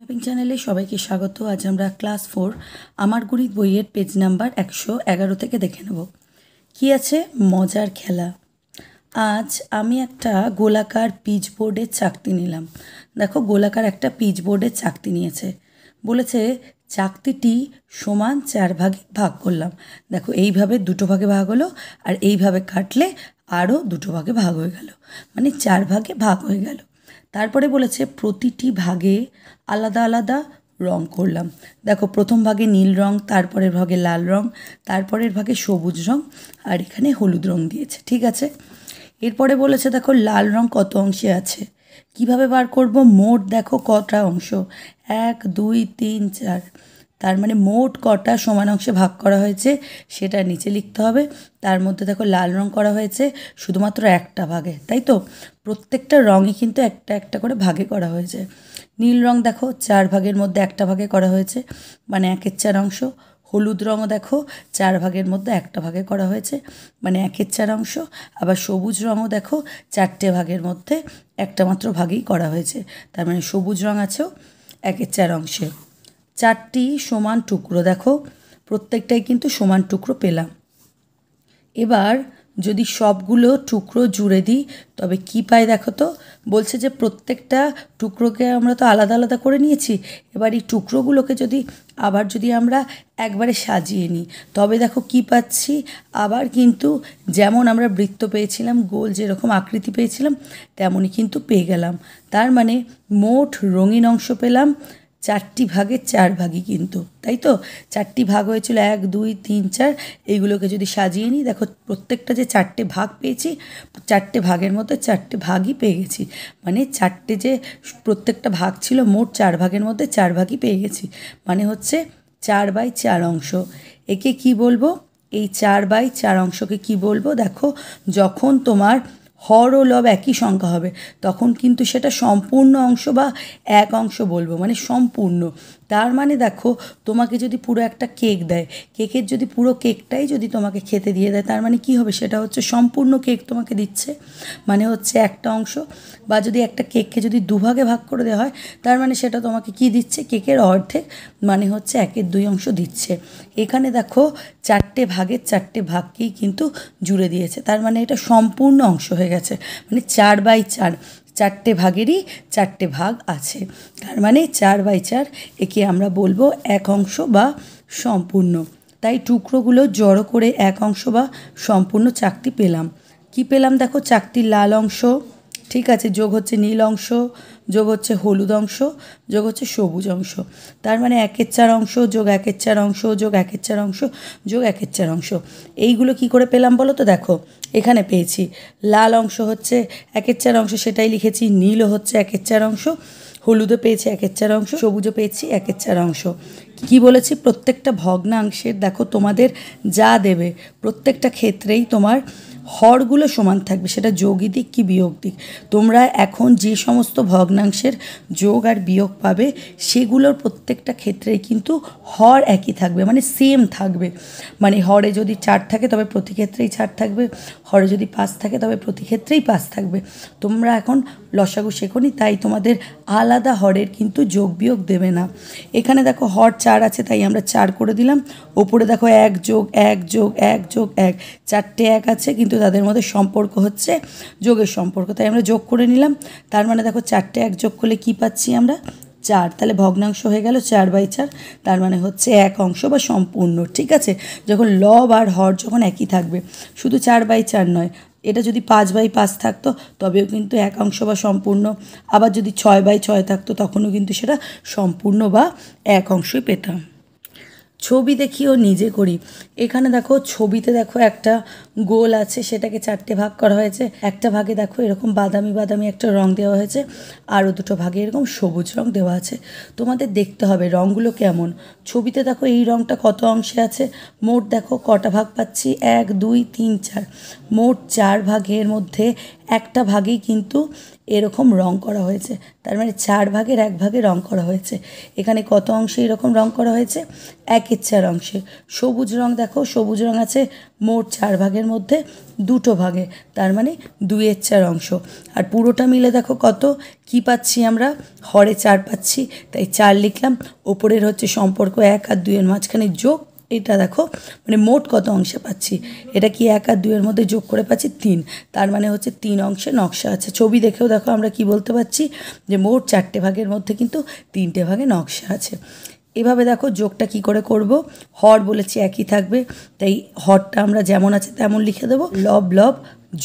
shopping চ্যানেলে সবাইকে স্বাগত আজ আমরা ক্লাস ফোর আমার গুড়ি বইয়ের পেজ নাম্বার একশো এগারো থেকে দেখে নেব কি আছে মজার খেলা আজ আমি একটা গোলাকার পিচ বোর্ডের চাকতি নিলাম দেখো গোলাকার একটা পিচ বোর্ডের চাকতি নিয়েছে বলেছে চাকতিটি সমান চার ভাগে ভাগ করলাম দেখো এইভাবে দুটো ভাগে ভাগ হলো আর এইভাবে কাটলে আরও দুটো ভাগে ভাগ হয়ে গেল মানে চার ভাগে ভাগ হয়ে গেল তারপরে বলেছে প্রতিটি ভাগে আলাদা আলাদা রং করলাম দেখো প্রথম ভাগে নীল রং তারপরের ভাগে লাল রং তারপরের ভাগে সবুজ রং আর এখানে হলুদ রং দিয়েছে ঠিক আছে এরপরে বলেছে দেখো লাল রং কত অংশে আছে কিভাবে বার করব মোট দেখো কটা অংশ এক দুই তিন চার তার মানে মোট কটা সমান অংশে ভাগ করা হয়েছে সেটা নিচে লিখতে হবে তার মধ্যে দেখো লাল রং করা হয়েছে শুধুমাত্র একটা ভাগে তাই তো প্রত্যেকটা রঙই কিন্তু একটা একটা করে ভাগে করা হয়েছে নীল রং দেখো চার ভাগের মধ্যে একটা ভাগে করা হয়েছে মানে একের চার অংশ হলুদ রঙও দেখো চার ভাগের মধ্যে একটা ভাগে করা হয়েছে মানে একের চার অংশ আবার সবুজ রঙও দেখো চারটে ভাগের মধ্যে একটা মাত্র ভাগেই করা হয়েছে তার মানে সবুজ রং আছেও একের চার অংশে চারটি সমান টুকরো দেখো প্রত্যেকটাই কিন্তু সমান টুকরো পেলাম এবার যদি সবগুলো টুকরো জুড়ে দিই তবে কি পাই দেখো তো বলছে যে প্রত্যেকটা টুকরোকে আমরা তো আলাদা আলাদা করে নিয়েছি এবার এই টুকরোগুলোকে যদি আবার যদি আমরা একবারে সাজিয়ে নিই তবে দেখো কি পাচ্ছি আবার কিন্তু যেমন আমরা বৃত্ত পেয়েছিলাম গোল যেরকম আকৃতি পেয়েছিলাম তেমনই কিন্তু পেয়ে গেলাম তার মানে মোট রঙিন অংশ পেলাম চারটি ভাগের চার ভাগই কিন্তু তাই তো চারটি ভাগ হয়েছিল এক দুই তিন চার এইগুলোকে যদি সাজিয়ে নিই দেখো প্রত্যেকটা যে চারটে ভাগ পেয়েছি চারটে ভাগের মতো চারটে ভাগই পেয়ে গেছি মানে চারটে যে প্রত্যেকটা ভাগ ছিল মোট চার ভাগের মধ্যে চার ভাগই পেয়ে গেছি মানে হচ্ছে চার বাই চার অংশ একে কি বলবো এই চার বাই চার অংশকে কি বলবো দেখো যখন তোমার হর ও লব একই সংখ্যা হবে তখন কিন্তু সেটা সম্পূর্ণ অংশ বা এক অংশ বলবো মানে সম্পূর্ণ তার মানে দেখো তোমাকে যদি পুরো একটা কেক দেয় কেকের যদি পুরো কেকটাই যদি তোমাকে খেতে দিয়ে দেয় তার মানে কি হবে সেটা হচ্ছে সম্পূর্ণ কেক তোমাকে দিচ্ছে মানে হচ্ছে একটা অংশ বা যদি একটা কেককে যদি দুভাগে ভাগ করে দেওয়া হয় তার মানে সেটা তোমাকে কি দিচ্ছে কেকের অর্ধেক মানে হচ্ছে একের দুই অংশ দিচ্ছে এখানে দেখো চারটে ভাগের চারটে ভাগকেই কিন্তু জুড়ে দিয়েছে তার মানে এটা সম্পূর্ণ অংশ হয়ে গেছে মানে চার বাই চার চারটে ভাগেরই চারটে ভাগ আছে তার মানে চার বাই চার একে আমরা বলবো এক অংশ বা সম্পূর্ণ তাই টুকরোগুলো জড়ো করে এক অংশ বা সম্পূর্ণ চাকতি পেলাম কি পেলাম দেখো চাকতির লাল অংশ ঠিক আছে যোগ হচ্ছে নীল অংশ যোগ হচ্ছে হলুদ অংশ যোগ হচ্ছে সবুজ অংশ তার মানে একের চার অংশ যোগ একের চার অংশ যোগ একের চার অংশ যোগ একের চার অংশ এইগুলো কি করে পেলাম বলো তো দেখো এখানে পেয়েছি লাল অংশ হচ্ছে একের চার অংশ সেটাই লিখেছি নীলও হচ্ছে একের চার অংশ হলুদও পেয়েছি একের চার অংশ সবুজও পেয়েছি একের চার অংশ কি বলেছি প্রত্যেকটা ভগ্নাংশের দেখো তোমাদের যা দেবে প্রত্যেকটা ক্ষেত্রেই তোমার হরগুলো সমান থাকবে সেটা যোগই দিক কি বিয়োগ দিক তোমরা এখন যে সমস্ত ভগ্নাংশের যোগ আর বিয়োগ পাবে সেগুলোর প্রত্যেকটা ক্ষেত্রে কিন্তু হর একই থাকবে মানে সেম থাকবে মানে হরে যদি চার থাকে তবে প্রতি ক্ষেত্রেই চার থাকবে হরে যদি পাঁচ থাকে তবে প্রতি ক্ষেত্রেই পাঁচ থাকবে তোমরা এখন লসাগু শেখনি তাই তোমাদের আলাদা হরের কিন্তু যোগ বিয়োগ দেবে না এখানে দেখো হর চার আছে তাই আমরা চার করে দিলাম ওপরে দেখো এক যোগ এক যোগ এক যোগ এক চারটে এক আছে কিন্তু কিন্তু তাদের মধ্যে সম্পর্ক হচ্ছে যোগের সম্পর্ক তাই আমরা যোগ করে নিলাম তার মানে দেখো চারটে এক যোগ করলে কি পাচ্ছি আমরা চার তাহলে ভগ্নাংশ হয়ে গেল চার বাই চার তার মানে হচ্ছে এক অংশ বা সম্পূর্ণ ঠিক আছে যখন লব আর হর যখন একই থাকবে শুধু চার বাই চার নয় এটা যদি পাঁচ বাই পাঁচ থাকতো তবেও কিন্তু এক অংশ বা সম্পূর্ণ আবার যদি ছয় বাই ছয় থাকতো তখনও কিন্তু সেটা সম্পূর্ণ বা এক অংশই পেতাম ছবি দেখিও নিজে করি এখানে দেখো ছবিতে দেখো একটা গোল আছে সেটাকে চারটে ভাগ করা হয়েছে একটা ভাগে দেখো এরকম বাদামি বাদামি একটা রং দেওয়া হয়েছে আরও দুটো ভাগে এরকম সবুজ রং দেওয়া আছে তোমাদের দেখতে হবে রঙগুলো কেমন ছবিতে দেখো এই রংটা কত অংশে আছে মোট দেখো কটা ভাগ পাচ্ছি এক দুই তিন চার মোট চার ভাগের মধ্যে একটা ভাগেই কিন্তু এরকম রং করা হয়েছে তার মানে চার ভাগের এক ভাগে রং করা হয়েছে এখানে কত অংশে এরকম রং করা হয়েছে একের চার অংশে সবুজ রং দেখো সবুজ রং আছে মোট চার ভাগের মধ্যে দুটো ভাগে তার মানে দুয়ের চার অংশ আর পুরোটা মিলে দেখো কত কি পাচ্ছি আমরা হরে চার পাচ্ছি তাই চার লিখলাম ওপরের হচ্ছে সম্পর্ক এক আর দুইয়ের মাঝখানে যোগ এটা দেখো মানে মোট কত অংশে পাচ্ছি এটা কি এক আর দুইয়ের মধ্যে যোগ করে পাচ্ছি তিন তার মানে হচ্ছে তিন অংশে নকশা আছে ছবি দেখেও দেখো আমরা কি বলতে পারছি যে মোট চারটে ভাগের মধ্যে কিন্তু তিনটে ভাগে নকশা আছে এভাবে দেখো যোগটা কি করে করব হর বলেছি একই থাকবে তাই হরটা আমরা যেমন আছে তেমন লিখে দেবো লব লব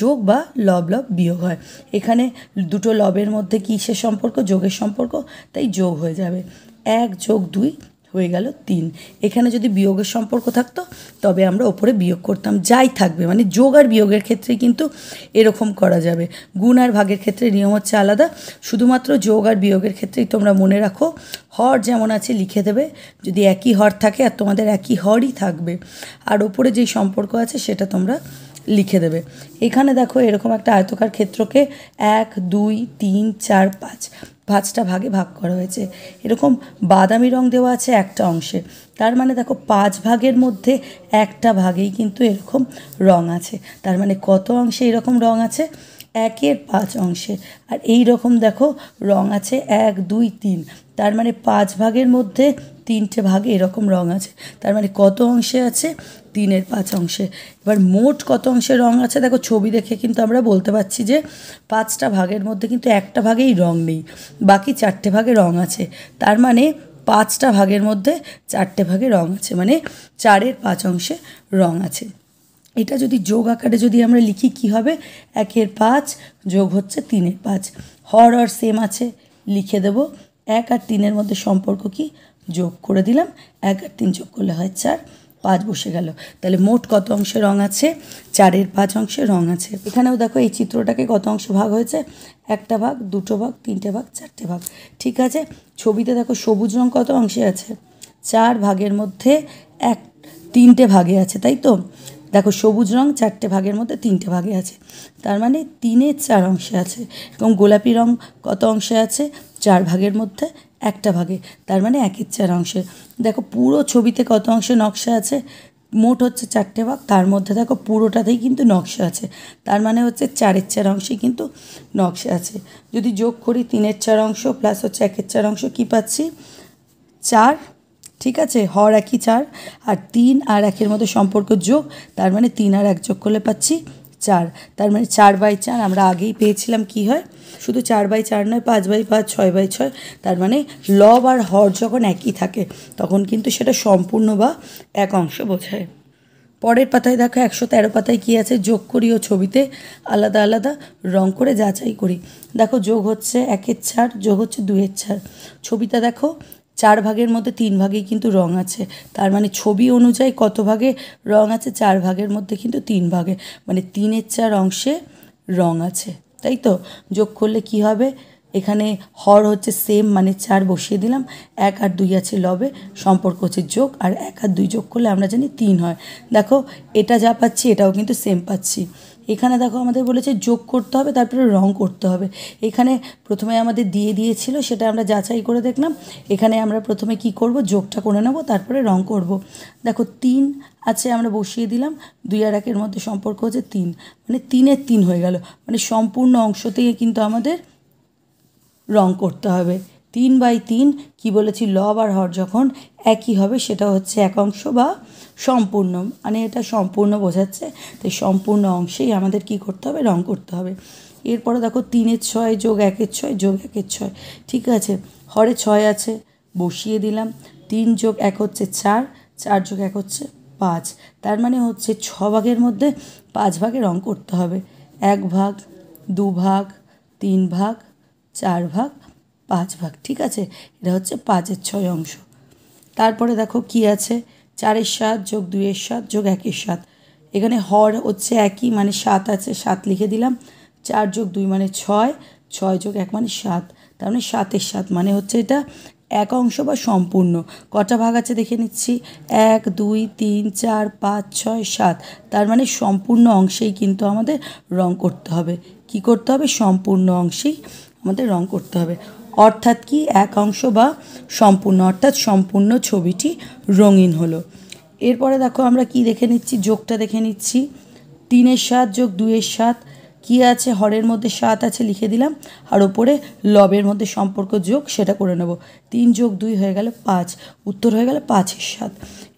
যোগ বা লব লব বিয়োগ হয় এখানে দুটো লবের মধ্যে কিসের সম্পর্ক যোগের সম্পর্ক তাই যোগ হয়ে যাবে এক যোগ দুই হয়ে গেল তিন এখানে যদি বিয়োগের সম্পর্ক থাকতো তবে আমরা ওপরে বিয়োগ করতাম যাই থাকবে মানে যোগ আর বিয়োগের ক্ষেত্রে কিন্তু এরকম করা যাবে গুণ আর ভাগের ক্ষেত্রে নিয়ম হচ্ছে আলাদা শুধুমাত্র যোগ আর বিয়োগের ক্ষেত্রেই তোমরা মনে রাখো হর যেমন আছে লিখে দেবে যদি একই হর থাকে আর তোমাদের একই হরই থাকবে আর ওপরে যেই সম্পর্ক আছে সেটা তোমরা লিখে দেবে এখানে দেখো এরকম একটা আয়তকার ক্ষেত্রকে এক দুই তিন চার পাঁচ ভাঁজটা ভাগে ভাগ করা হয়েছে এরকম বাদামি রং দেওয়া আছে একটা অংশে তার মানে দেখো পাঁচ ভাগের মধ্যে একটা ভাগেই কিন্তু এরকম রং আছে তার মানে কত অংশে এরকম রং আছে একের পাঁচ অংশে আর এই রকম দেখো রং আছে এক দুই তিন তার মানে পাঁচ ভাগের মধ্যে তিনটে ভাগে এরকম রং আছে তার মানে কত অংশে আছে তিনের পাঁচ অংশে এবার মোট কত অংশে রং আছে দেখো ছবি দেখে কিন্তু আমরা বলতে পারছি যে পাঁচটা ভাগের মধ্যে কিন্তু একটা ভাগেই রং নেই বাকি চারটে ভাগে রং আছে তার মানে পাঁচটা ভাগের মধ্যে চারটে ভাগে রং আছে মানে চারের পাঁচ অংশে রং আছে এটা যদি যোগ আকারে যদি আমরা লিখি কি হবে একের পাঁচ যোগ হচ্ছে তিনের পাঁচ হর আর সেম আছে লিখে দেব এক আর তিনের মধ্যে সম্পর্ক কি যোগ করে দিলাম এক আর তিন যোগ করলে হয় চার পাঁচ বসে গেল তাহলে মোট কত অংশে রং আছে চারের পাঁচ অংশে রং আছে এখানেও দেখো এই চিত্রটাকে কত অংশ ভাগ হয়েছে একটা ভাগ দুটো ভাগ তিনটে ভাগ চারটে ভাগ ঠিক আছে ছবিতে দেখো সবুজ রং কত অংশে আছে চার ভাগের মধ্যে এক তিনটে ভাগে আছে তাই তো দেখো সবুজ রং চারটে ভাগের মধ্যে তিনটে ভাগে আছে তার মানে তিনের চার অংশে আছে এবং গোলাপি রং কত অংশে আছে চার ভাগের মধ্যে একটা ভাগে তার মানে একের চার অংশে দেখো পুরো ছবিতে কত অংশে নকশা আছে মোট হচ্ছে চারটে ভাগ তার মধ্যে দেখো পুরোটাতেই কিন্তু নকশা আছে তার মানে হচ্ছে চারের চার অংশে কিন্তু নকশা আছে যদি যোগ করি তিনের চার অংশ প্লাস হচ্ছে একের চার অংশ কী পাচ্ছি চার ঠিক আছে হর একই চার আর তিন আর একের মতো সম্পর্ক যোগ তার মানে তিন আর এক যোগ করলে পাচ্ছি চার তার মানে চার বাই চার আমরা আগেই পেয়েছিলাম কি হয় শুধু চার বাই চার নয় পাঁচ বাই পাঁচ ছয় বাই ছয় তার মানে লব আর হর যখন একই থাকে তখন কিন্তু সেটা সম্পূর্ণ বা এক অংশ বোঝায় পরের পাতায় দেখো একশো তেরো পাতায় কী আছে যোগ করি ও ছবিতে আলাদা আলাদা রং করে যাচাই করি দেখো যোগ হচ্ছে একের চার যোগ হচ্ছে দুয়ের চার ছবিটা দেখো চার ভাগের মধ্যে তিন ভাগেই কিন্তু রং আছে তার মানে ছবি অনুযায়ী কত ভাগে রং আছে চার ভাগের মধ্যে কিন্তু তিন ভাগে মানে তিনের চার অংশে রং আছে তাই তো যোগ করলে কি হবে এখানে হর হচ্ছে সেম মানে চার বসিয়ে দিলাম এক আর দুই আছে লবে সম্পর্ক হচ্ছে যোগ আর এক আর দুই যোগ করলে আমরা জানি তিন হয় দেখো এটা যা পাচ্ছি এটাও কিন্তু সেম পাচ্ছি এখানে দেখো আমাদের বলেছে যোগ করতে হবে তারপরে রং করতে হবে এখানে প্রথমে আমাদের দিয়ে দিয়েছিল সেটা আমরা যাচাই করে দেখলাম এখানে আমরা প্রথমে কি করব যোগটা করে নেব তারপরে রং করব দেখো তিন আছে আমরা বসিয়ে দিলাম দুই আর একের মধ্যে সম্পর্ক হচ্ছে তিন মানে তিনের তিন হয়ে গেল মানে সম্পূর্ণ অংশতেই কিন্তু আমাদের রং করতে হবে তিন বাই তিন কী বলেছি লব আর হর যখন একই হবে সেটা হচ্ছে এক অংশ বা সম্পূর্ণ মানে এটা সম্পূর্ণ বোঝাচ্ছে তাই সম্পূর্ণ অংশেই আমাদের কি করতে হবে রং করতে হবে এরপরে দেখো তিনের ছয় যোগ একের ছয় যোগ একের ছয় ঠিক আছে হরে ছয় আছে বসিয়ে দিলাম তিন যোগ এক হচ্ছে চার চার যোগ এক হচ্ছে পাঁচ তার মানে হচ্ছে ছ ভাগের মধ্যে পাঁচ ভাগে রং করতে হবে এক ভাগ দু ভাগ তিন ভাগ চার ভাগ পাঁচ ভাগ ঠিক আছে এটা হচ্ছে পাঁচের ছয় অংশ তারপরে দেখো কি আছে চারের সাত যোগ দুইয়ের সাত যোগ একের সাত এখানে হর হচ্ছে একই মানে সাত আছে সাত লিখে দিলাম চার যোগ দুই মানে ছয় ছয় যোগ এক মানে সাত তার মানে সাতের সাত মানে হচ্ছে এটা এক অংশ বা সম্পূর্ণ কটা ভাগ আছে দেখে নিচ্ছি এক দুই তিন চার পাঁচ ছয় সাত তার মানে সম্পূর্ণ অংশেই কিন্তু আমাদের রং করতে হবে কি করতে হবে সম্পূর্ণ অংশেই আমাদের রং করতে হবে অর্থাৎ কি এক অংশ বা সম্পূর্ণ অর্থাৎ সম্পূর্ণ ছবিটি রঙিন হলো এরপরে দেখো আমরা কি দেখে নিচ্ছি যোগটা দেখে নিচ্ছি তিনের সাত যোগ দুয়ের সাত কি আছে হরের মধ্যে সাত আছে লিখে দিলাম আর ওপরে লবের মধ্যে সম্পর্ক যোগ সেটা করে নেব তিন যোগ দুই হয়ে গেলে পাঁচ উত্তর হয়ে গেলে পাঁচের সাত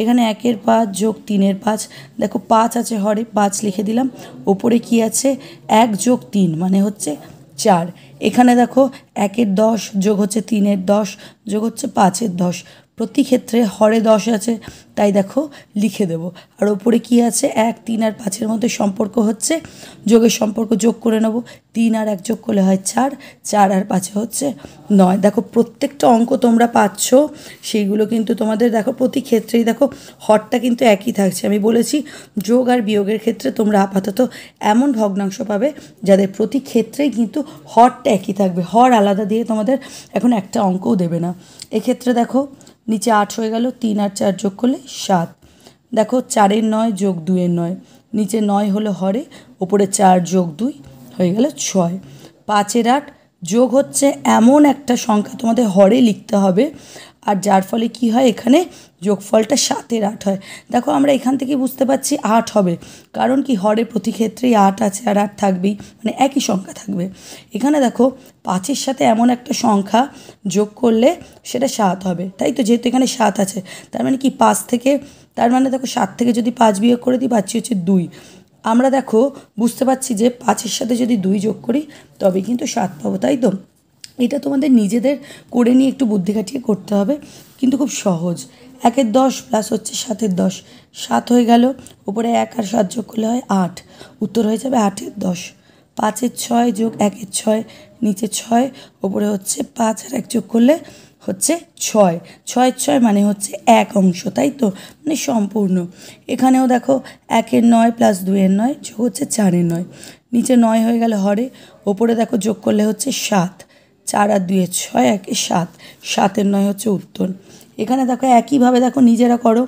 এখানে একের পাঁচ যোগ তিনের পাঁচ দেখো পাঁচ আছে হরে পাঁচ লিখে দিলাম ওপরে কি আছে এক যোগ তিন মানে হচ্ছে চার এখানে দেখো একের দশ যোগ হচ্ছে তিনের দশ যোগ হচ্ছে পাঁচের দশ প্রতি ক্ষেত্রে হরে দশ আছে তাই দেখো লিখে দেব আর ওপরে কি আছে এক তিন আর পাঁচের মধ্যে সম্পর্ক হচ্ছে যোগের সম্পর্ক যোগ করে নেব তিন আর এক যোগ করলে হয় চার চার আর পাঁচে হচ্ছে নয় দেখো প্রত্যেকটা অঙ্ক তোমরা পাচ্ছ সেইগুলো কিন্তু তোমাদের দেখো প্রতি ক্ষেত্রেই দেখো হরটা কিন্তু একই থাকছে আমি বলেছি যোগ আর বিয়োগের ক্ষেত্রে তোমরা আপাতত এমন ভগ্নাংশ পাবে যাদের প্রতি ক্ষেত্রেই কিন্তু হরটা একই থাকবে হর আলাদা দিয়ে তোমাদের এখন একটা অঙ্কও দেবে না এক্ষেত্রে দেখো নিচে আট হয়ে গেল তিন আর চার যোগ করলে সাত দেখো চারের নয় যোগ দুইয়ের নয় নিচে নয় হলো হরে ওপরে চার যোগ দুই হয়ে গেল ছয় পাঁচের আট যোগ হচ্ছে এমন একটা সংখ্যা তোমাদের হরে লিখতে হবে আর যার ফলে কি হয় এখানে যোগফলটা সাতের আট হয় দেখো আমরা এখান থেকে বুঝতে পারছি আট হবে কারণ কি হরে প্রতি ক্ষেত্রেই আট আছে আর আট থাকবেই মানে একই সংখ্যা থাকবে এখানে দেখো পাঁচের সাথে এমন একটা সংখ্যা যোগ করলে সেটা সাত হবে তাই তো যেহেতু এখানে সাত আছে তার মানে কি পাঁচ থেকে তার মানে দেখো সাত থেকে যদি পাঁচ বিয়োগ করে দিই পাচ্ছি হচ্ছে দুই আমরা দেখো বুঝতে পারছি যে পাঁচের সাথে যদি দুই যোগ করি তবে কিন্তু সাত পাবো তাই তো এটা তোমাদের নিজেদের করে নিয়ে একটু বুদ্ধি খাটিয়ে করতে হবে কিন্তু খুব সহজ একের দশ প্লাস হচ্ছে সাতের দশ সাত হয়ে গেল ওপরে এক আর সাত যোগ করলে হয় আট উত্তর হয়ে যাবে আটের দশ পাঁচের ছয় যোগ একের ছয় নিচে ছয় ওপরে হচ্ছে পাঁচ আর এক যোগ করলে হচ্ছে ছয় ছয় ছয় মানে হচ্ছে এক অংশ তাই তো মানে সম্পূর্ণ এখানেও দেখো একের নয় প্লাস দুয়ের নয় যোগ হচ্ছে চারের নয় নিচে নয় হয়ে গেলে হরে ওপরে দেখো যোগ করলে হচ্ছে সাত চার আর দুয়ে ছয় একে সাত সাতের নয় হচ্ছে উত্তর এখানে দেখো একইভাবে দেখো নিজেরা করো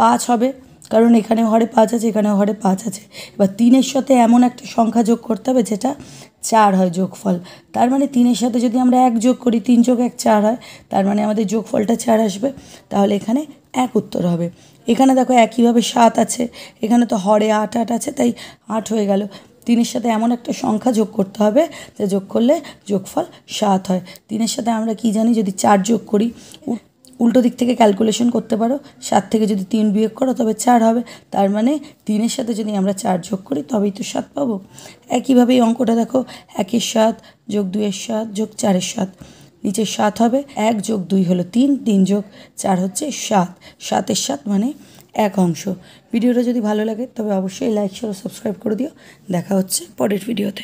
পাঁচ হবে কারণ এখানে হরে পাঁচ আছে এখানে হরে পাঁচ আছে এবার তিনের সাথে এমন একটা সংখ্যা যোগ করতে হবে যেটা চার হয় যোগফল তার মানে তিনের সাথে যদি আমরা এক যোগ করি তিন যোগ এক চার হয় তার মানে আমাদের যোগফলটা চার আসবে তাহলে এখানে এক উত্তর হবে এখানে দেখো একইভাবে সাত আছে এখানে তো হরে আট আট আছে তাই আট হয়ে গেল তিনের সাথে এমন একটা সংখ্যা যোগ করতে হবে যে যোগ করলে যোগফল সাত হয় তিনের সাথে আমরা কি জানি যদি চার যোগ করি উল্টো দিক থেকে ক্যালকুলেশন করতে পারো সাত থেকে যদি তিন বিয়োগ করো তবে চার হবে তার মানে তিনের সাথে যদি আমরা চার যোগ করি তবেই তো সাত পাবো একইভাবে এই অঙ্কটা দেখো একের সাত যোগ দুইয়ের সাত যোগ চারের সাত নিচে সাত হবে এক যোগ দুই হলো তিন তিন যোগ চার হচ্ছে সাত সাতের সাত মানে এক অংশ ভিডিওটা যদি ভালো লাগে তবে অবশ্যই লাইক শেয়ার সাবস্ক্রাইব করে দিও দেখা হচ্ছে পরের ভিডিওতে